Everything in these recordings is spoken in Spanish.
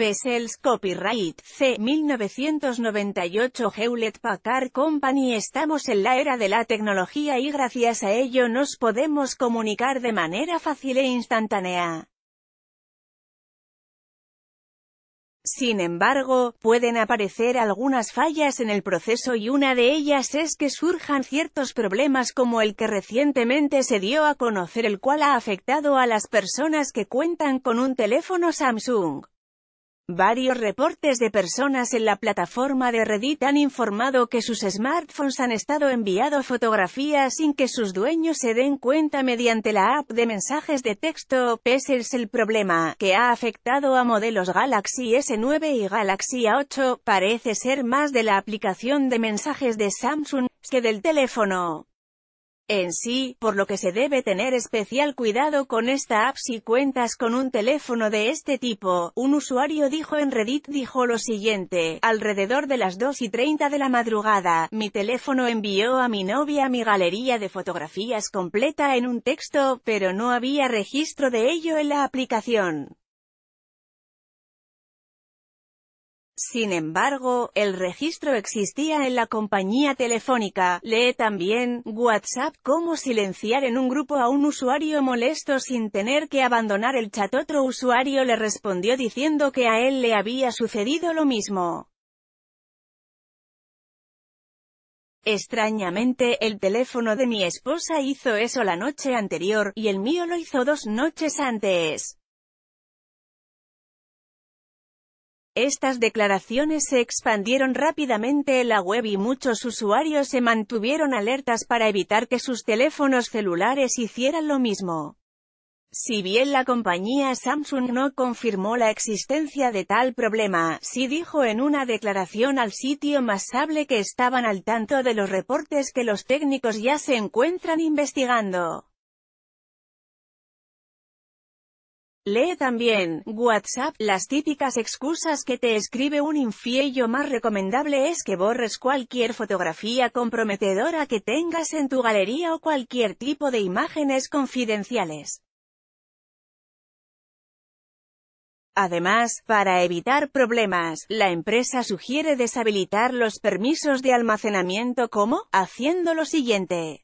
Pessels Copyright C. 1998 Hewlett Packard Company Estamos en la era de la tecnología y gracias a ello nos podemos comunicar de manera fácil e instantánea. Sin embargo, pueden aparecer algunas fallas en el proceso y una de ellas es que surjan ciertos problemas como el que recientemente se dio a conocer el cual ha afectado a las personas que cuentan con un teléfono Samsung. Varios reportes de personas en la plataforma de Reddit han informado que sus smartphones han estado enviando fotografías sin que sus dueños se den cuenta mediante la app de mensajes de texto. Pese es el problema, que ha afectado a modelos Galaxy S9 y Galaxy A8, parece ser más de la aplicación de mensajes de Samsung, que del teléfono en sí, por lo que se debe tener especial cuidado con esta app si cuentas con un teléfono de este tipo. Un usuario dijo en Reddit dijo lo siguiente, alrededor de las 2 y 30 de la madrugada, mi teléfono envió a mi novia mi galería de fotografías completa en un texto, pero no había registro de ello en la aplicación. Sin embargo, el registro existía en la compañía telefónica. Lee también, WhatsApp, cómo silenciar en un grupo a un usuario molesto sin tener que abandonar el chat. Otro usuario le respondió diciendo que a él le había sucedido lo mismo. Extrañamente, el teléfono de mi esposa hizo eso la noche anterior, y el mío lo hizo dos noches antes. Estas declaraciones se expandieron rápidamente en la web y muchos usuarios se mantuvieron alertas para evitar que sus teléfonos celulares hicieran lo mismo. Si bien la compañía Samsung no confirmó la existencia de tal problema, sí dijo en una declaración al sitio sable que estaban al tanto de los reportes que los técnicos ya se encuentran investigando. Lee también, WhatsApp, las típicas excusas que te escribe un infiel Lo más recomendable es que borres cualquier fotografía comprometedora que tengas en tu galería o cualquier tipo de imágenes confidenciales. Además, para evitar problemas, la empresa sugiere deshabilitar los permisos de almacenamiento como, haciendo lo siguiente.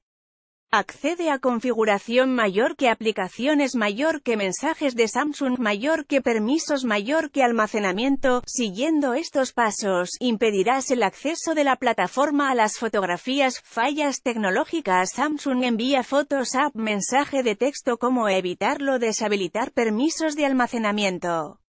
Accede a configuración mayor que aplicaciones mayor que mensajes de Samsung mayor que permisos mayor que almacenamiento. Siguiendo estos pasos, impedirás el acceso de la plataforma a las fotografías. Fallas tecnológicas Samsung envía fotos app mensaje de texto como evitarlo deshabilitar permisos de almacenamiento.